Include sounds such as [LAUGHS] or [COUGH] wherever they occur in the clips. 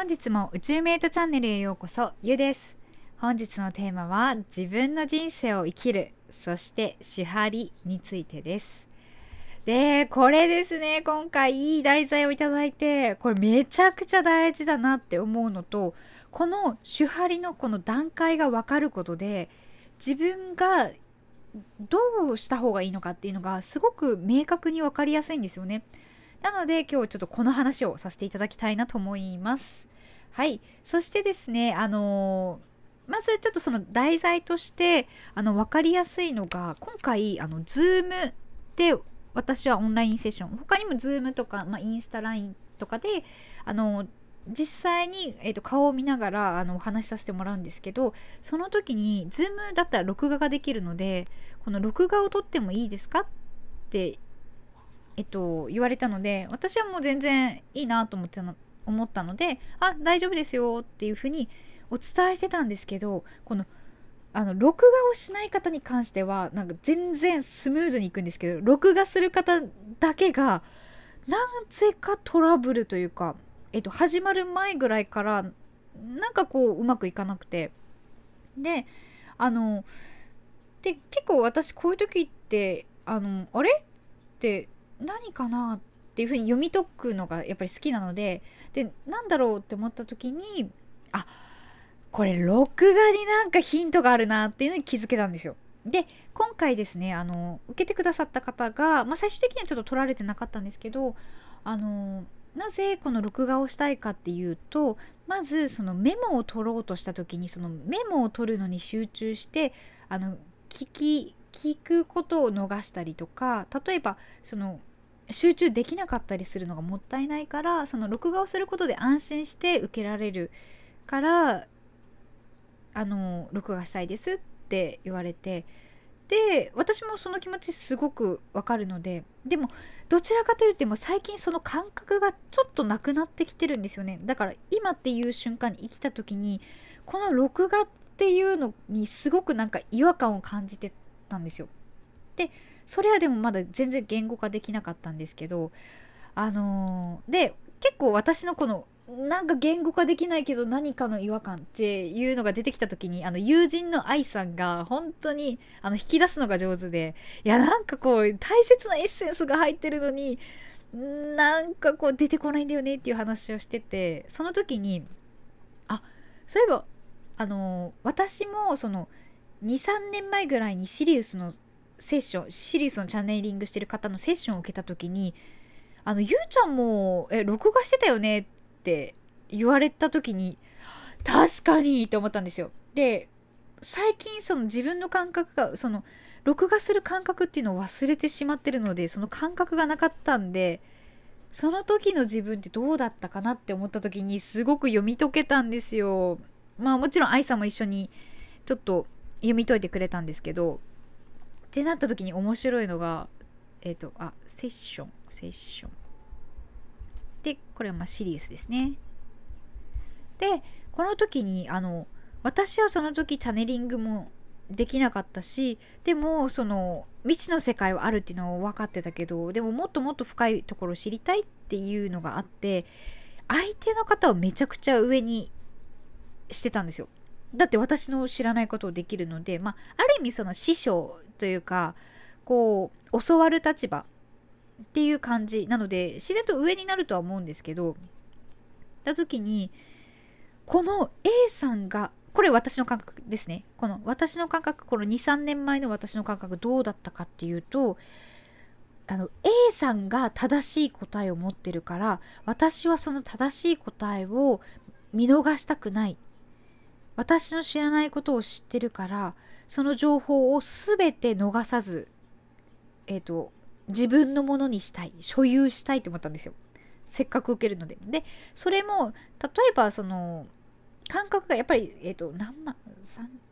本日も宇宙メイトチャンネルへようこそゆです本日のテーマは自分の人生を生きるそして支払についてですでこれですね今回いい題材をいただいてこれめちゃくちゃ大事だなって思うのとこの手張りのこの段階が分かることで自分がどうした方がいいのかっていうのがすごく明確に分かりやすいんですよね。なので今日ちょっとこの話をさせていただきたいなと思います。はい。そしてですね、あのー、まずちょっとその題材としてあの分かりやすいのが今回あの Zoom で私はオンラインセッション他にも Zoom とか、まあ、インスタラインとかであの実際に、えーと、と顔を見ながらあのお話しさせてもらうんですけどその時に Zoom だったら録画ができるのでこの録画を撮ってもいいですかってえっと、言われたので私はもう全然いいなと思って思ったのであ大丈夫ですよっていうふうにお伝えしてたんですけどこのあの録画をしない方に関してはなんか全然スムーズにいくんですけど録画する方だけがなぜかトラブルというか、えっと、始まる前ぐらいからなんかこううまくいかなくてであので結構私こういう時ってあのあれって何かなってっていうふうに読み解くのがやっぱり好きなのででなんだろうって思った時にあこれ録画になんかヒントがあるなっていうのに気づけたんですよ。で今回ですねあの受けてくださった方が、まあ、最終的にはちょっと取られてなかったんですけどあのなぜこの録画をしたいかっていうとまずそのメモを取ろうとした時にそのメモを取るのに集中してあの聞き聞くことを逃したりとか例えばその集中できなかったりするのがもったいないからその録画をすることで安心して受けられるからあの録画したいですって言われてで私もその気持ちすごくわかるのででもどちらかというとも最近その感覚がちょっとなくなってきてるんですよねだから今っていう瞬間に生きた時にこの録画っていうのにすごくなんか違和感を感じてたんですよ。でそれはでもまだ全然言語化できなかったんですけどあのー、で結構私のこのなんか言語化できないけど何かの違和感っていうのが出てきた時にあの友人の愛さんが本当にあの引き出すのが上手でいやなんかこう大切なエッセンスが入ってるのになんかこう出てこないんだよねっていう話をしててその時にあそういえばあの私もその23年前ぐらいにシリウスのセッションシリウスのチャネリングしてる方のセッションを受けた時に「あのゆうちゃんもえ録画してたよね」って言われた時に確かにって思ったんですよ。で最近その自分の感覚がその録画する感覚っていうのを忘れてしまってるのでその感覚がなかったんでその時の自分ってどうだったかなって思った時にすごく読み解けたんですよ。まあもちろん愛さんも一緒にちょっと読み解いてくれたんですけどってなった時に面白いのがえっ、ー、とあセッションセッションでこれはまあシリウスですねでこの時にあの私はその時チャネリングもできなかったしでもその未知の世界はあるっていうのを分かってたけどでももっともっと深いところを知りたいっていうのがあって相手の方をめちゃくちゃ上にしてたんですよ。だって私の知らないことをできるので、まあ、ある意味その師匠というかこう教わる立場っていう感じなので自然と上になるとは思うんですけどた時にこの A さんがこれ私の感覚ですねこの私の感覚この23年前の私の感覚どうだったかっていうとあの A さんが正しい答えを持ってるから私はその正しい答えを見逃したくない私の知らないことを知ってるからその情報を全て逃さず、えっ、ー、と、自分のものにしたい、所有したいと思ったんですよ。せっかく受けるので。で、それも、例えば、その、感覚がやっぱり、えっ、ー、と、何万、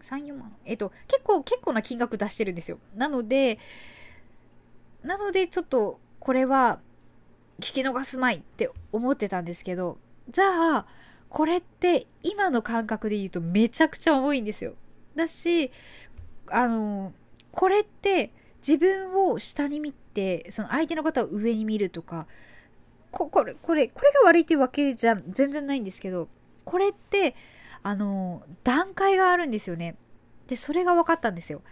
3、4万、えっ、ー、と、結構、結構な金額出してるんですよ。なので、なので、ちょっと、これは、聞き逃すまいって思ってたんですけど、じゃあ、これって今の感覚で言うとめちゃくちゃ重いんですよ。だし、あのこれって自分を下に見てその相手の方を上に見るとかここれこれこれが悪いっていうわけじゃ全然ないんですけどこれってあの段階があるんですよね。でそれが分かったんですよ。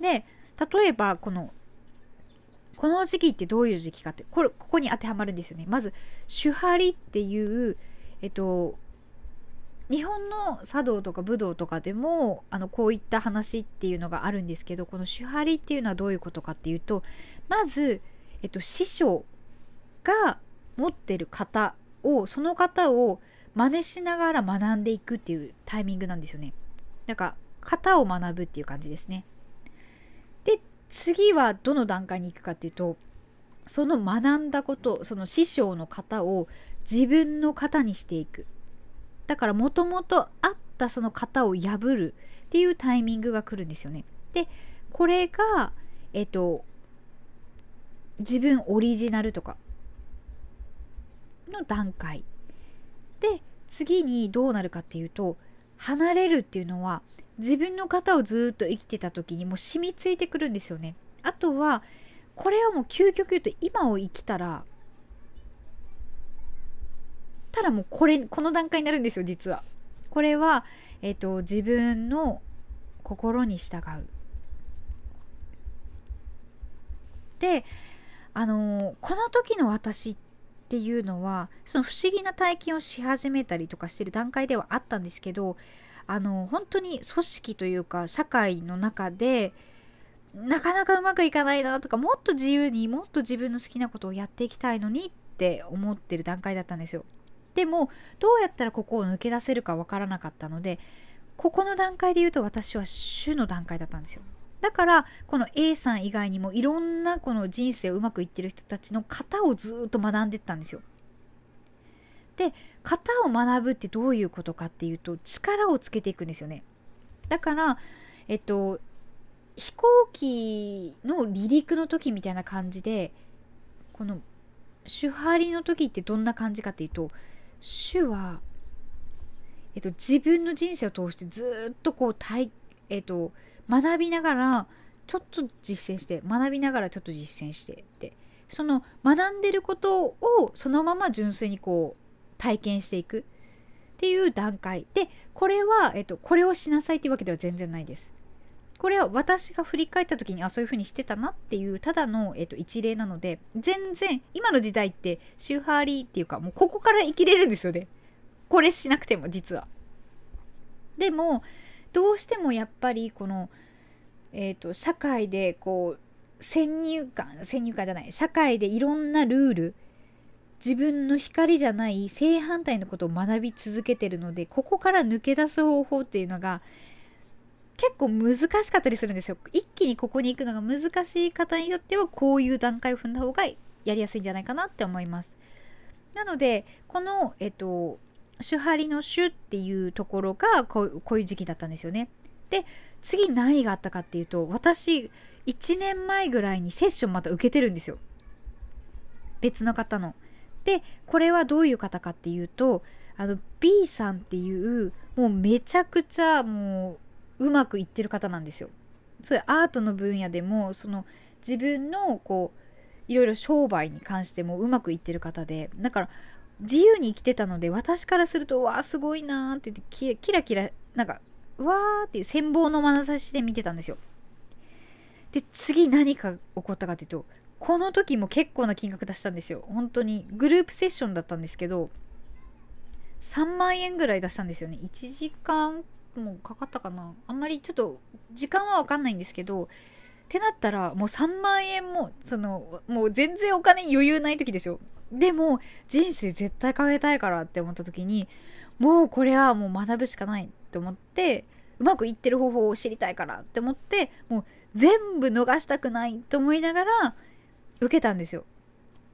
で例えばこのこの時期ってどういう時期かってこれここに当てはまるんですよね。まず「主張っていう、えっと、日本の茶道とか武道とかでもあのこういった話っていうのがあるんですけどこの手張りっていうのはどういうことかっていうとまず、えっと、師匠が持ってる型をその型を真似しながら学んでいくっていうタイミングなんですよね。なんか型を学ぶっていう感じですね。で次はどの段階に行くかっていうとその学んだことその師匠の型を自分の型にしていくだからもともとあったその型を破るっていうタイミングが来るんですよね。でこれがえっと自分オリジナルとかの段階で次にどうなるかっていうと離れるっていうのは自分の型をずっと生きてた時にもう染みついてくるんですよね。あとはこれはもう究極言うと今を生きたらったらもうこれこの段階になるんですよ実は。これは、えーと、自分の心に従う。であのー、この時の私っていうのはその不思議な体験をし始めたりとかしてる段階ではあったんですけどあのー、本当に組織というか社会の中でなかなかうまくいかないなとかもっと自由にもっと自分の好きなことをやっていきたいのにって思ってる段階だったんですよ。でもどうやったらここを抜け出せるかわからなかったのでここの段階で言うと私は主の段階だったんですよ。だからこの A さん以外にもいろんなこの人生うまくいってる人たちの型をずっと学んでったんですよ。で型を学ぶってどういうことかっていうと力をつけていくんですよね。だからえっと飛行機の離陸の時みたいな感じでこの手張りの時ってどんな感じかっていうと主は、えっと、自分の人生を通してずっとこう体、えっと、学びながらちょっと実践して学びながらちょっと実践してってその学んでることをそのまま純粋にこう体験していくっていう段階でこれは、えっと、これをしなさいっていうわけでは全然ないです。これは私が振り返った時にあそういう風にしてたなっていうただの、えーと、一例なので全然今の時代ってーリりっていうかもうここから生きれるんですよねこれしなくても実は。でもどうしてもやっぱりこの、えーと社会でこう先入観先入観じゃない社会でいろんなルール自分の光じゃない正反対のことを学び続けてるのでここから抜け出す方法っていうのが結構難しかったりするんですよ一気にここに行くのが難しい方にとってはこういう段階を踏んだ方がやりやすいんじゃないかなって思いますなのでこのえっと主張の「主」っていうところがこうこういう時期だったんですよねで次何があったかっていうと私1年前ぐらいにセッションまた受けてるんですよ別の方のでこれはどういう方かっていうとあの B さんっていうもうめちゃくちゃもううまくいってる方なんですよ。それアートの分野でもその自分のこういろいろ商売に関してもうまくいってる方でだから自由に生きてたので私からするとわあすごいなーって言ってキラキラなんかうわーっていう羨望の眼差しで見てたんですよ。で次何か起こったかというとこの時も結構な金額出したんですよ本当にグループセッションだったんですけど3万円ぐらい出したんですよね1時間もうかかったかなあんまりちょっと時間は分かんないんですけどってなったらもう3万円もそのもう全然お金余裕ない時ですよでも人生絶対変えたいからって思った時にもうこれはもう学ぶしかないって思ってうまくいってる方法を知りたいからって思ってもう全部逃したくないと思いながら受けたんですよ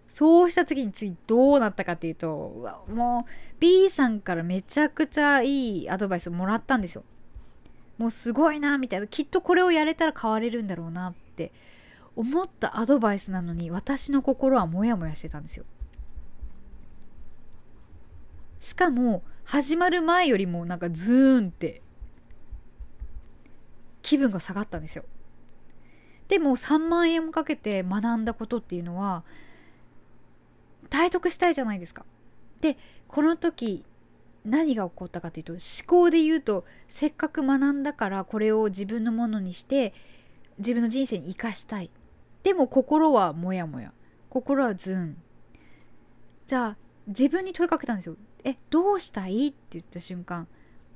そうした時についどうなったかっていうとうわもう B さんからめちゃくちゃいいアドバイスもらったんですよ。もうすごいなみたいなきっとこれをやれたら変われるんだろうなって思ったアドバイスなのに私の心はモヤモヤしてたんですよ。しかも始まる前よりもなんかズーンって気分が下がったんですよ。でも3万円もかけて学んだことっていうのは体得したいじゃないですか。でこの時何が起こったかというと思考で言うとせっかく学んだからこれを自分のものにして自分の人生に生かしたいでも心はモヤモヤ心はズンじゃあ自分に問いかけたんですよえどうしたいって言った瞬間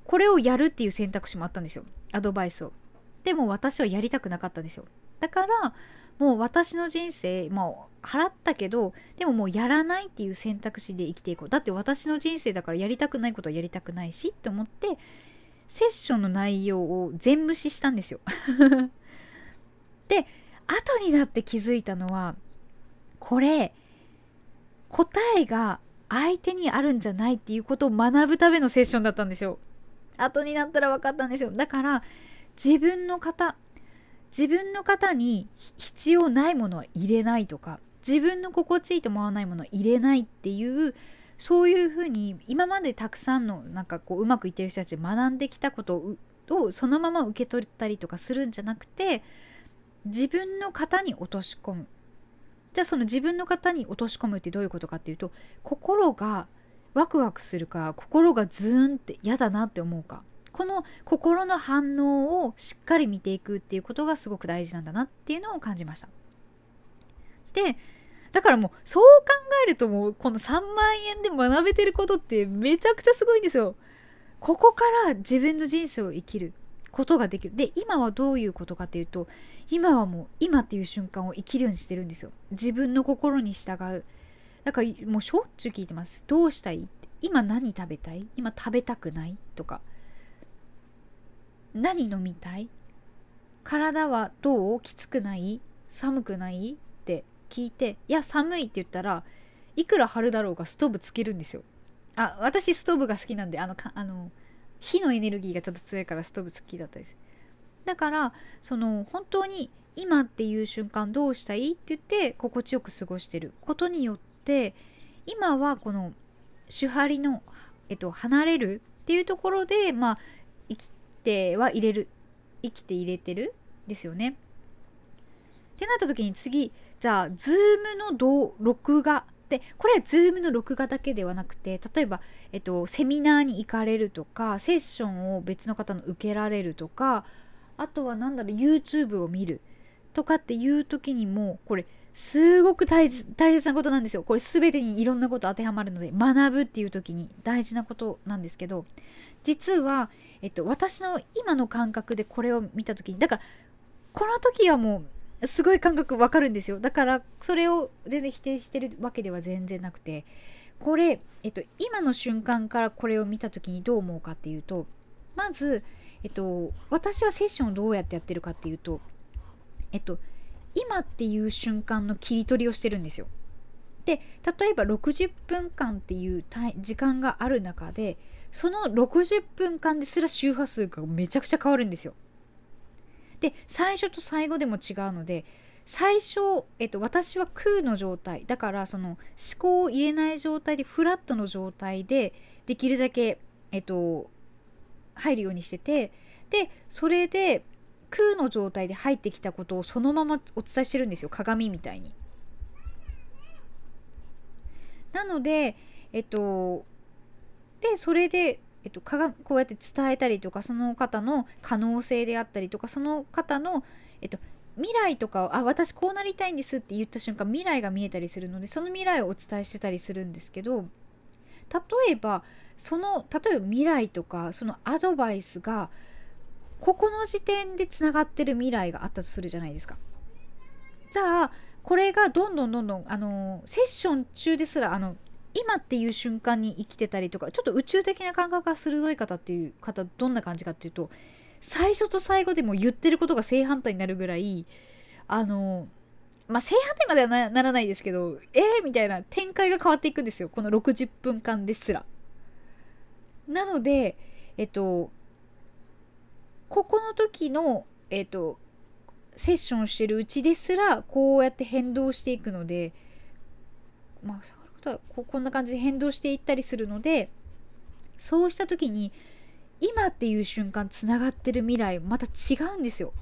これをやるっていう選択肢もあったんですよアドバイスをでも私はやりたくなかったんですよだからもう私の人生、もう払ったけどでももうやらないっていう選択肢で生きていこうだって私の人生だからやりたくないことはやりたくないしと思ってセッションの内容を全無視したんですよ [LAUGHS] で後になって気づいたのはこれ答えが相手にあるんじゃないっていうことを学ぶためのセッションだったんですよ。後になったら分かったんですよ。だから自分の自分の型に必要ないものは入れないとか自分の心地いいと思わないものは入れないっていうそういうふうに今までたくさんのなんかこううまくいってる人たち学んできたことをそのまま受け取ったりとかするんじゃなくて自分の型に落とし込むじゃあその自分の型に落とし込むってどういうことかっていうと心がワクワクするか心がズーンって嫌だなって思うかこの心の反応をしっかり見ていくっていうことがすごく大事なんだなっていうのを感じました。でだからもうそう考えるともうこの3万円で学べてることってめちゃくちゃすごいんですよ。ここから自分の人生を生きることができる。で今はどういうことかっていうと今はもう今っていう瞬間を生きるようにしてるんですよ。自分の心に従う。だからもうしょっちゅう聞いてます。どうしたい今何食べたい今食べたくないとか。何飲みたい体はどうきつくない寒くないって聞いて、いや、寒いって言ったら、いくら春だろうがストーブつけるんですよ。あ、私ストーブが好きなんで、あの、かあの火のエネルギーがちょっと強いからストーブ好きだったです。だから、その、本当に今っていう瞬間どうしたいって言って心地よく過ごしてることによって、今はこの、手張りの、えっと、離れるっていうところで、まあ、生きては入れる生きて入れてるですよね。ってなった時に次じゃあ Zoom の録画でこれは Zoom の録画だけではなくて例えば、えっと、セミナーに行かれるとかセッションを別の方の受けられるとかあとは何だろう YouTube を見るとかっていう時にもこれすごく大切なことなんですよ。これ全てにいろんなこと当てはまるので学ぶっていう時に大事なことなんですけど実は、えっと、私の今の感覚でこれを見た時にだからこの時はもうすごい感覚わかるんですよ。だからそれを全然否定してるわけでは全然なくてこれ、えっと、今の瞬間からこれを見た時にどう思うかっていうとまず、えっと、私はセッションをどうやってやってるかっていうとえっと今っていう瞬間の切り取りをしてるんですよ。で例えば60分間っていう時間がある中でその60分間ですら周波数がめちゃくちゃ変わるんですよ。で最初と最後でも違うので最初、えっと、私は空の状態だからその思考を入れない状態でフラットの状態でできるだけ、えっと、入るようにしててでそれで空の状態で入ってきたことをそのままお伝えしてるんですよ鏡みたいに。なのでえっとでそれで、えっと、かこうやって伝えたりとかその方の可能性であったりとかその方の、えっと、未来とかを「あ私こうなりたいんです」って言った瞬間未来が見えたりするのでその未来をお伝えしてたりするんですけど例えばその例えば未来とかそのアドバイスがここの時点でつながってる未来があったとするじゃないですか。じゃあこれがどんどんどんどんあのセッション中ですらあの今っていう瞬間に生きてたりとかちょっと宇宙的な感覚が鋭い方っていう方どんな感じかっていうと最初と最後でも言ってることが正反対になるぐらいあのまあ正反対まではなならないですけどえー、みたいな展開が変わっていくんですよこの60分間ですら。なのでえっとここの時の、えっ、ー、と、セッションしてるうちですら、こうやって変動していくので、まあ、ことはここんな感じで変動していったりするので、そうした時に、今っていう瞬間つながってる未来また違うんですよ。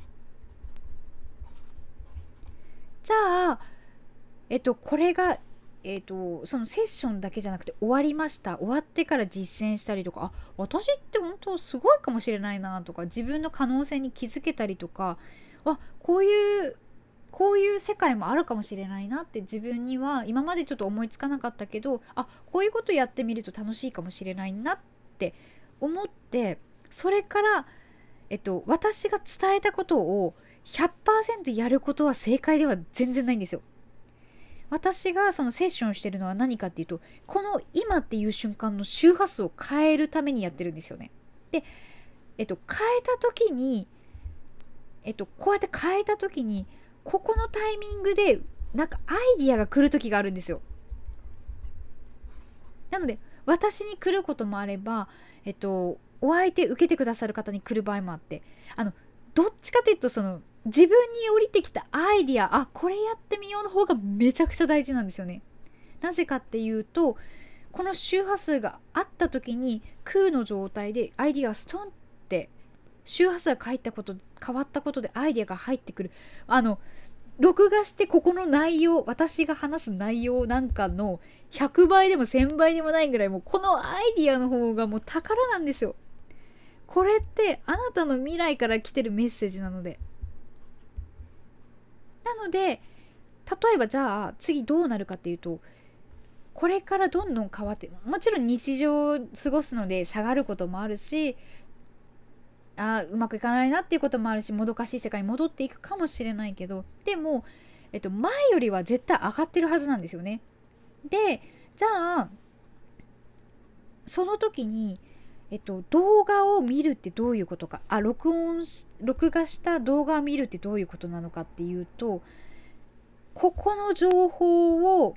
じゃあ、えっと、これがえーと、そのセッションだけじゃなくて終わりました終わってから実践したりとかあ私って本当すごいかもしれないなとか自分の可能性に気づけたりとかあこういうこういう世界もあるかもしれないなって自分には今までちょっと思いつかなかったけどあこういうことやってみると楽しいかもしれないなって思ってそれから、えっと、私が伝えたことを100%やることは正解では全然ないんですよ。私がそのセッションしてるのは何かっていうとこの今っていう瞬間の周波数を変えるためにやってるんですよね。で、えっと、変えた時に、えっと、こうやって変えた時にここのタイミングでなんかアイディアが来る時があるんですよ。なので私に来ることもあれば、えっと、お相手受けてくださる方に来る場合もあってあのどっちかというとその自分に降りてきたアイディアあこれやってみようの方がめちゃくちゃ大事なんですよね。なぜかっていうとこの周波数があった時に空の状態でアイディアがストンって周波数が入ったこと変わったことでアイディアが入ってくるあの録画してここの内容私が話す内容なんかの100倍でも1000倍でもないぐらいもうこのアイディアの方がもう宝なんですよ。これってあなたの未来から来てるメッセージなので。なので例えばじゃあ次どうなるかっていうとこれからどんどん変わってもちろん日常を過ごすので下がることもあるしあうまくいかないなっていうこともあるしもどかしい世界に戻っていくかもしれないけどでも、えっと、前よりは絶対上がってるはずなんですよね。でじゃあその時にえっと、動画を見るってどういうことかあ録音録画した動画を見るってどういうことなのかっていうとここの情報を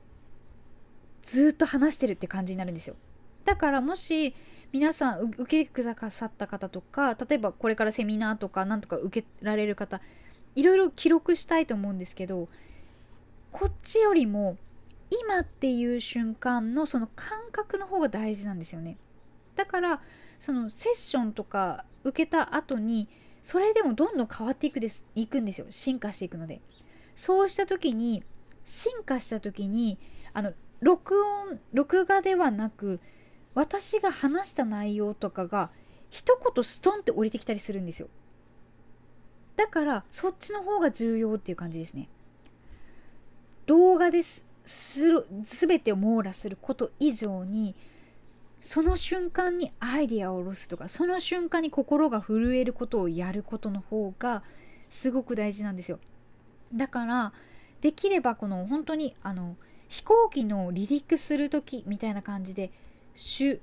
ずっと話してるって感じになるんですよだからもし皆さん受けくださった方とか例えばこれからセミナーとかなんとか受けられる方いろいろ記録したいと思うんですけどこっちよりも今っていう瞬間のその感覚の方が大事なんですよね。だからそのセッションとか受けた後にそれでもどんどん変わっていくですいくんですよ進化していくのでそうした時に進化した時にあの録音録画ではなく私が話した内容とかが一言ストンって降りてきたりするんですよだからそっちの方が重要っていう感じですね動画ですす全てを網羅すること以上にその瞬間にアイディアを下ろすとかその瞬間に心が震えることをやることの方がすごく大事なんですよだからできればこの本当にあの飛行機の離陸する時みたいな感じで主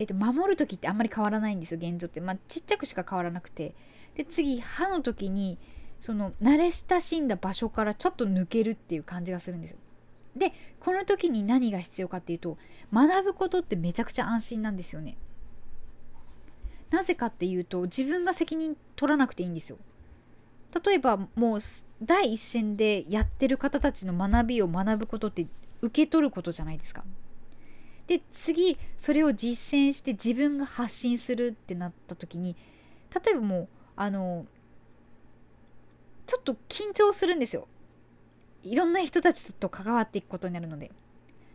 えっと、守る時ってあんまり変わらないんですよ現状って、まあ、ちっちゃくしか変わらなくてで次歯の時にその慣れ親しんだ場所からちょっと抜けるっていう感じがするんですよでこの時に何が必要かっていうと学ぶことってめちゃくちゃ安心なんですよねなぜかっていうと自分が責任取らなくていいんですよ例えばもう第一線でやってる方たちの学びを学ぶことって受け取ることじゃないですかで次それを実践して自分が発信するってなった時に例えばもうあのちょっと緊張するんですよいろんな人たちと関わっていくことになるので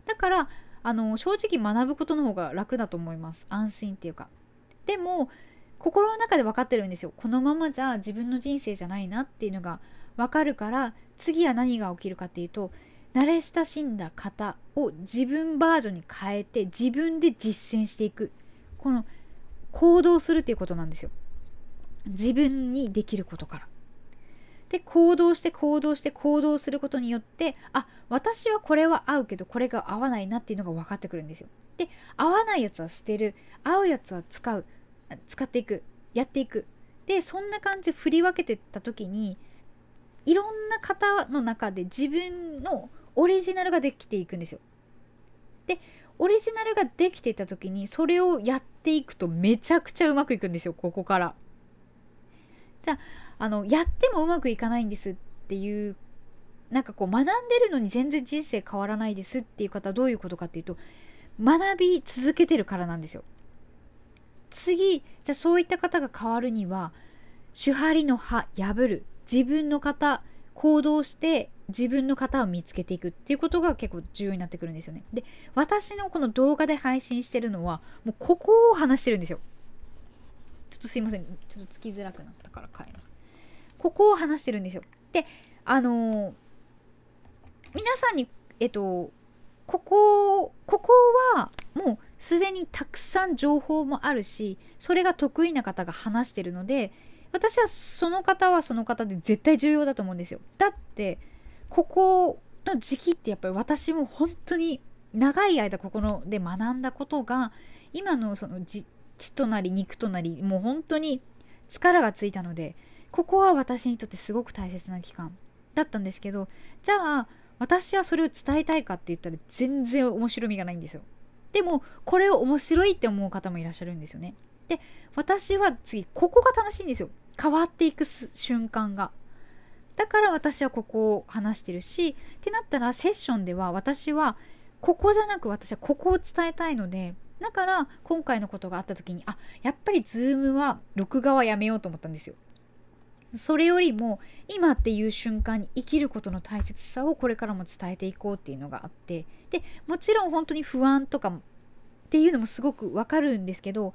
だからあの正直学ぶことの方が楽だと思います安心っていうかでも心の中で分かってるんですよこのままじゃ自分の人生じゃないなっていうのが分かるから次は何が起きるかっていうと慣れ親しんだ方を自分バージョンに変えて自分で実践していくこの行動するっていうことなんですよ自分にできることからで行動して行動して行動することによってあ私はこれは合うけどこれが合わないなっていうのが分かってくるんですよ。で合わないやつは捨てる合うやつは使う使っていくやっていくでそんな感じで振り分けてった時にいろんな方の中で自分のオリジナルができていくんですよ。でオリジナルができていた時にそれをやっていくとめちゃくちゃうまくいくんですよここから。じゃああのやってもうまくいかないんですっていうなんかこう学んでるのに全然人生変わらないですっていう方はどういうことかっていうと学び続けてるからなんですよ。次じゃあそういった方が変わるには手張りの歯破る自分の型行動して自分の型を見つけていくっていうことが結構重要になってくるんですよね。で私のこの動画で配信してるのはもうここを話してるんですよ。ちょっとすいませんちょっとつきづらくなったから変えます。ここを話してるんですよ。であのー、皆さんにえっとここここはもうすでにたくさん情報もあるしそれが得意な方が話してるので私はその方はその方で絶対重要だと思うんですよ。だってここの時期ってやっぱり私も本当に長い間ここので学んだことが今のそのじ血となり肉となりもう本当に力がついたのでここは私にとってすごく大切な期間だったんですけどじゃあ私はそれを伝えたいかって言ったら全然面白みがないんですよでもこれを面白いって思う方もいらっしゃるんですよねで私は次ここが楽しいんですよ変わっていく瞬間がだから私はここを話してるしってなったらセッションでは私はここじゃなく私はここを伝えたいのでだから今回のことがあった時にあやっぱり Zoom は録画はやめようと思ったんですよそれよりも今っていう瞬間に生きることの大切さをこれからも伝えていこうっていうのがあってでもちろん本当に不安とかっていうのもすごくわかるんですけど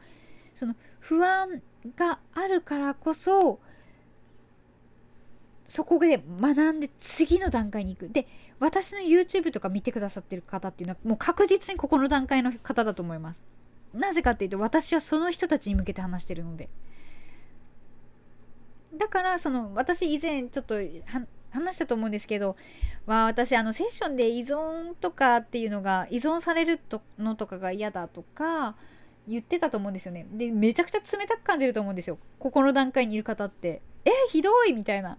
その不安があるからこそそこで学んで次の段階に行くで私の YouTube とか見てくださってる方っていうのはもう確実にここの段階の方だと思いますなぜかっていうと私はその人たちに向けて話してるので。だからその私以前ちょっと話したと思うんですけど、まあ、私あのセッションで依存とかっていうのが依存されるとのとかが嫌だとか言ってたと思うんですよねでめちゃくちゃ冷たく感じると思うんですよここの段階にいる方ってえひどいみたいな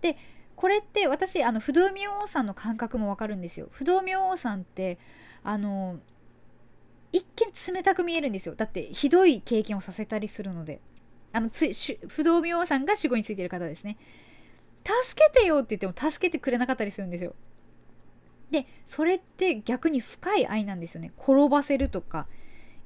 でこれって私あの不動明王さんの感覚もわかるんですよ不動明王さんってあの一見冷たく見えるんですよだってひどい経験をさせたりするのであのつし不動明王さんが守護についてる方ですね。助けてよって言っても助けてくれなかったりするんですよ。でそれって逆に深い愛なんですよね。転ばせるとか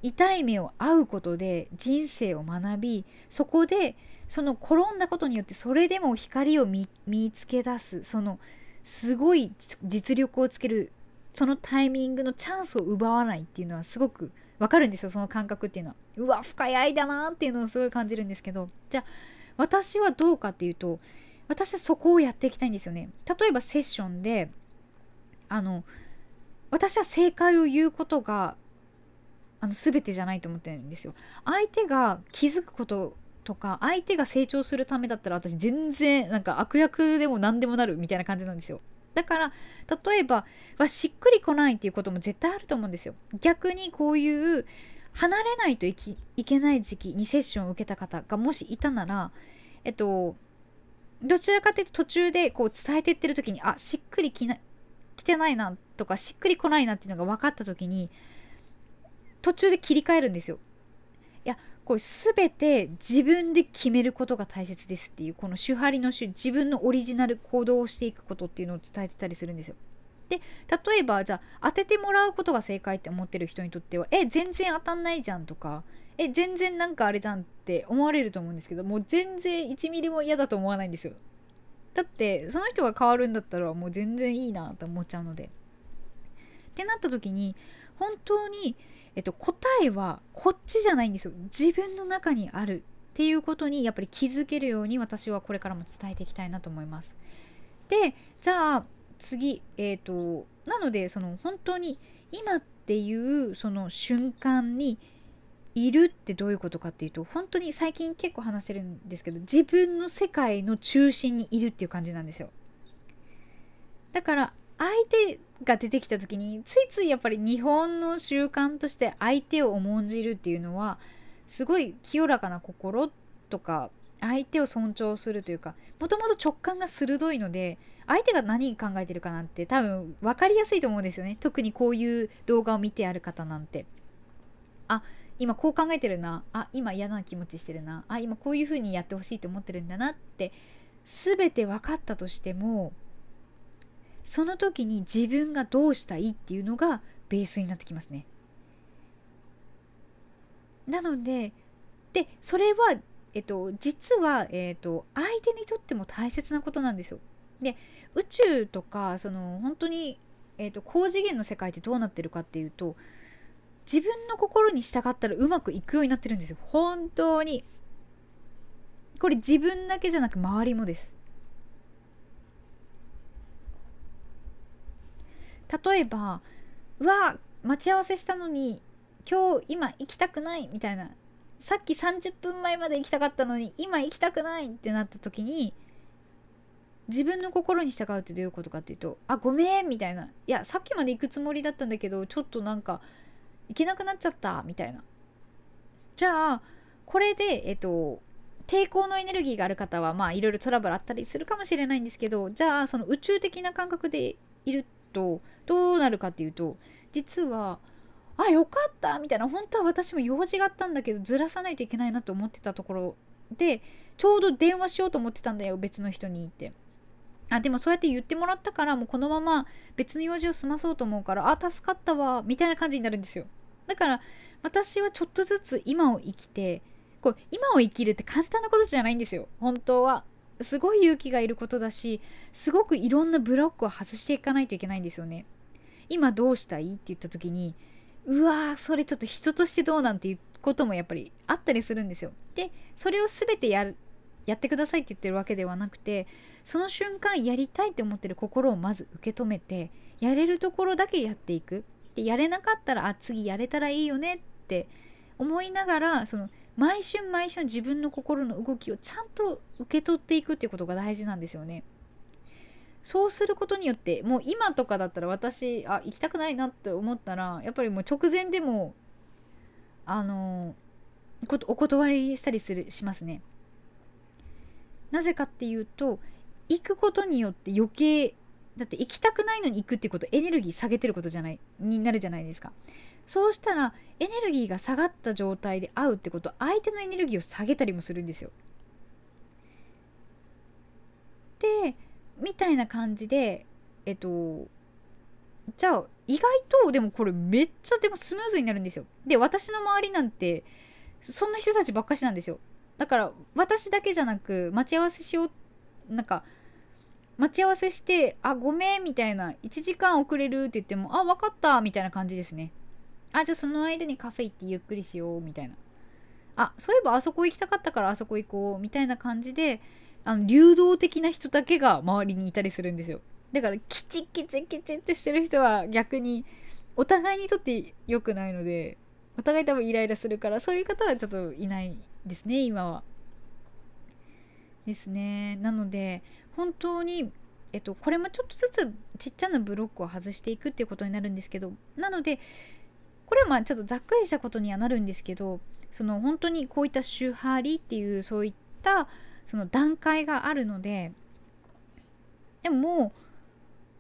痛い目を合うことで人生を学びそこでその転んだことによってそれでも光を見つけ出すそのすごい実力をつけるそのタイミングのチャンスを奪わないっていうのはすごくわかるんですよその感覚っていうのはうわ深い愛だなっていうのをすごい感じるんですけどじゃあ私はどうかっていうと私はそこをやっていきたいんですよね例えばセッションであの私は正解を言うことがあの全てじゃないと思ってるんですよ相手が気づくこととか相手が成長するためだったら私全然なんか悪役でも何でもなるみたいな感じなんですよだから例えばはしっくりこないっていうことも絶対あると思うんですよ。逆にこういう離れないといけない時期にセッションを受けた方がもしいたならえっとどちらかというと途中でこう伝えていってる時にあしっくりきな来てないなとかしっくりこないなっていうのが分かった時に途中で切り替えるんですよ。これ全て自分で決めることが大切ですっていうこの手張りの種自分のオリジナル行動をしていくことっていうのを伝えてたりするんですよ。で例えばじゃあ当ててもらうことが正解って思ってる人にとってはえ全然当たんないじゃんとかえ全然なんかあれじゃんって思われると思うんですけどもう全然1ミリも嫌だと思わないんですよ。だってその人が変わるんだったらもう全然いいなと思っちゃうので。ってなった時に本当にえっと、答えはこっちじゃないんですよ自分の中にあるっていうことにやっぱり気づけるように私はこれからも伝えていきたいなと思います。でじゃあ次えっ、ー、となのでその本当に今っていうその瞬間にいるってどういうことかっていうと本当に最近結構話してるんですけど自分の世界の中心にいるっていう感じなんですよ。だから相手が出てきた時についついやっぱり日本の習慣として相手を重んじるっていうのはすごい清らかな心とか相手を尊重するというかもともと直感が鋭いので相手が何考えてるかなんて多分分かりやすいと思うんですよね特にこういう動画を見てある方なんてあ今こう考えてるなあ今嫌な気持ちしてるなあ今こういう風にやってほしいと思ってるんだなって全て分かったとしてもその時に自分がどうしたいっていうのがベースになってきますね。なのででそれは、えっと、実は、えっと、相手にとっても大切なことなんですよ。で宇宙とかその本当に、えっと、高次元の世界ってどうなってるかっていうと自分の心に従ったらうまくいくようになってるんですよ。本当に。これ自分だけじゃなく周りもです。例えばうわ待ち合わせしたのに今日今行きたくないみたいなさっき30分前まで行きたかったのに今行きたくないってなった時に自分の心に従うってどういうことかっていうと「あごめん」みたいな「いやさっきまで行くつもりだったんだけどちょっとなんか行けなくなっちゃった」みたいな。じゃあこれでえっと抵抗のエネルギーがある方はまあいろいろトラブルあったりするかもしれないんですけどじゃあその宇宙的な感覚でいるとどうなるかっていうと実はあよかったみたいな本当は私も用事があったんだけどずらさないといけないなと思ってたところでちょうど電話しようと思ってたんだよ別の人にって。あでもそうやって言ってもらったからもうこのまま別の用事を済まそうと思うからあ助かったわみたいな感じになるんですよだから私はちょっとずつ今を生きてこう今を生きるって簡単なことじゃないんですよ本当はすごい勇気がいることだしすごくいろんなブロックを外していかないといけないんですよね。今どうしたいって言った時にうわーそれちょっと人としてどうなんていうこともやっぱりあったりするんですよ。でそれを全てやるやってくださいって言ってるわけではなくてその瞬間やりたいって思ってる心をまず受け止めてやれるところだけやっていくでやれなかったらあ次やれたらいいよねって思いながらその毎瞬毎瞬自分の心の動きをちゃんと受け取っていくっていうことが大事なんですよね。そうすることによってもう今とかだったら私あ行きたくないなって思ったらやっぱりもう直前でもあのお断りしたりするしますね。なぜかっていうと行くことによって余計だって行きたくないのに行くっていうことエネルギー下げてることじゃないになるじゃないですかそうしたらエネルギーが下がった状態で会うってこと相手のエネルギーを下げたりもするんですよ。でみたいな感じでえっとじゃあ意外とでもこれめっちゃでもスムーズになるんですよ。で私の周りなんてそんな人たちばっかしなんですよ。だから私だけじゃなく待ち合わせしようなんか待ち合わせして「あごめん」みたいな「1時間遅れる」って言っても「あ分かった」みたいな感じですね。あ、じゃあその間にカフェ行ってゆっくりしようみたいな。あ、そういえばあそこ行きたかったからあそこ行こうみたいな感じで、あの流動的な人だけが周りにいたりするんですよ。だからキチキチキチってしてる人は逆にお互いにとって良くないので、お互い多分イライラするから、そういう方はちょっといないですね、今は。ですね。なので、本当にえっと、これもちょっとずつちっちゃなブロックを外していくっていうことになるんですけどなのでこれはまあちょっとざっくりしたことにはなるんですけどその本当にこういった周波りっていうそういったその段階があるのででも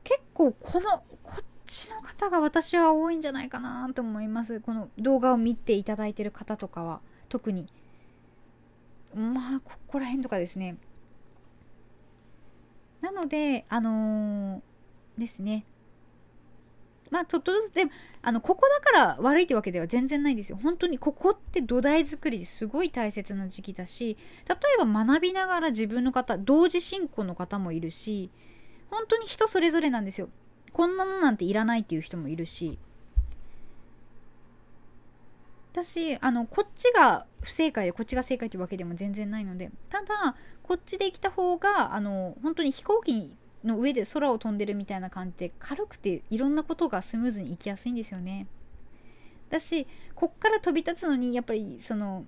結構このこっちの方が私は多いんじゃないかなと思いますこの動画を見ていただいてる方とかは特にまあここら辺とかですねなのであのー、ですねまあちょっとずつであのここだから悪いってわけでは全然ないんですよ本当にここって土台作りすごい大切な時期だし例えば学びながら自分の方同時進行の方もいるし本当に人それぞれなんですよこんなのなんていらないっていう人もいるし私あのこっちが不正解でこっちが正解ってわけでも全然ないのでただこっちで来た方があの本当に飛行機にの上で空を飛んでるみたいな感じで軽くていろんなことがスムーズにいきやすいんですよね。だしこっから飛び立つのにやっぱりその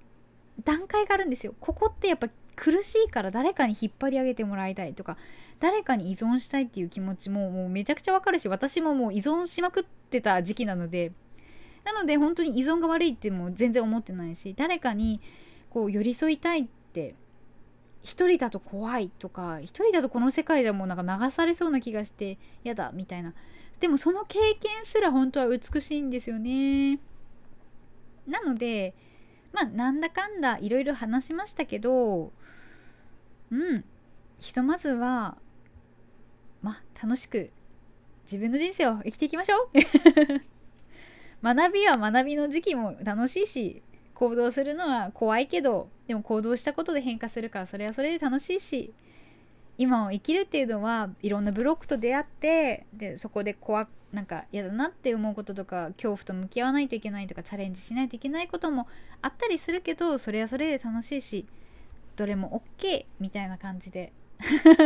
段階があるんですよ。ここってやっぱ苦しいから誰かに引っ張り上げてもらいたいとか誰かに依存したいっていう気持ちももうめちゃくちゃわかるし私ももう依存しまくってた時期なのでなので本当に依存が悪いっても全然思ってないし誰かにこう寄り添いたいって一人だと怖いとか一人だとこの世界でもなんか流されそうな気がして嫌だみたいなでもその経験すら本当は美しいんですよねなのでまあなんだかんだいろいろ話しましたけどうんひとまずはまあ楽しく自分の人生を生きていきましょう [LAUGHS] 学びは学びの時期も楽しいし行動するのは怖いけどでも行動したことで変化するからそれはそれで楽しいし今を生きるっていうのはいろんなブロックと出会ってでそこで怖なんか嫌だなって思うこととか恐怖と向き合わないといけないとかチャレンジしないといけないこともあったりするけどそれはそれで楽しいしどれも OK みたいな感じで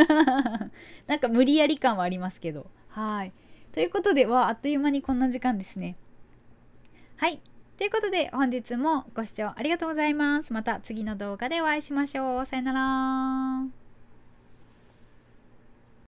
[LAUGHS] なんか無理やり感はありますけどはいということではあっという間にこんな時間ですねはいということで本日もご視聴ありがとうございます。また次の動画でお会いしましょう。さよなら。